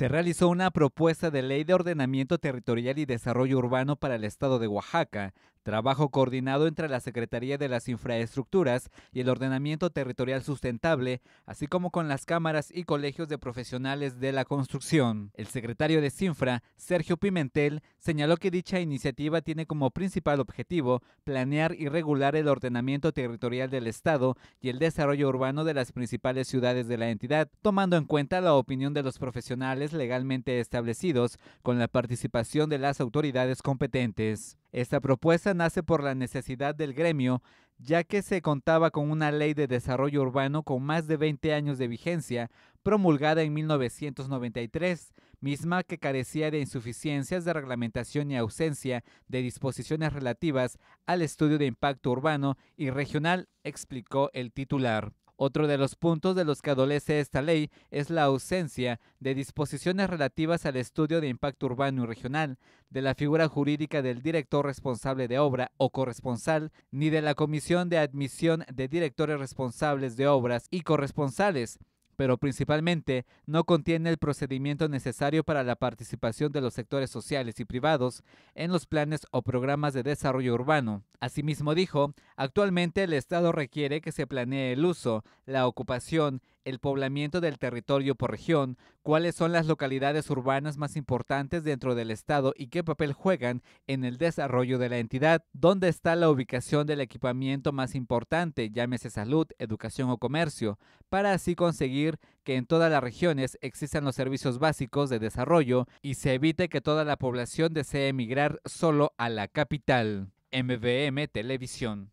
se realizó una propuesta de ley de ordenamiento territorial y desarrollo urbano para el estado de Oaxaca, Trabajo coordinado entre la Secretaría de las Infraestructuras y el Ordenamiento Territorial Sustentable, así como con las cámaras y colegios de profesionales de la construcción. El secretario de CINFRA, Sergio Pimentel, señaló que dicha iniciativa tiene como principal objetivo planear y regular el ordenamiento territorial del Estado y el desarrollo urbano de las principales ciudades de la entidad, tomando en cuenta la opinión de los profesionales legalmente establecidos con la participación de las autoridades competentes. Esta propuesta nace por la necesidad del gremio, ya que se contaba con una ley de desarrollo urbano con más de 20 años de vigencia, promulgada en 1993, misma que carecía de insuficiencias de reglamentación y ausencia de disposiciones relativas al estudio de impacto urbano y regional, explicó el titular. Otro de los puntos de los que adolece esta ley es la ausencia de disposiciones relativas al estudio de impacto urbano y regional, de la figura jurídica del director responsable de obra o corresponsal, ni de la comisión de admisión de directores responsables de obras y corresponsales, pero principalmente no contiene el procedimiento necesario para la participación de los sectores sociales y privados en los planes o programas de desarrollo urbano. Asimismo dijo, actualmente el Estado requiere que se planee el uso, la ocupación el poblamiento del territorio por región, cuáles son las localidades urbanas más importantes dentro del estado y qué papel juegan en el desarrollo de la entidad, dónde está la ubicación del equipamiento más importante, llámese salud, educación o comercio, para así conseguir que en todas las regiones existan los servicios básicos de desarrollo y se evite que toda la población desee emigrar solo a la capital. MVM Televisión.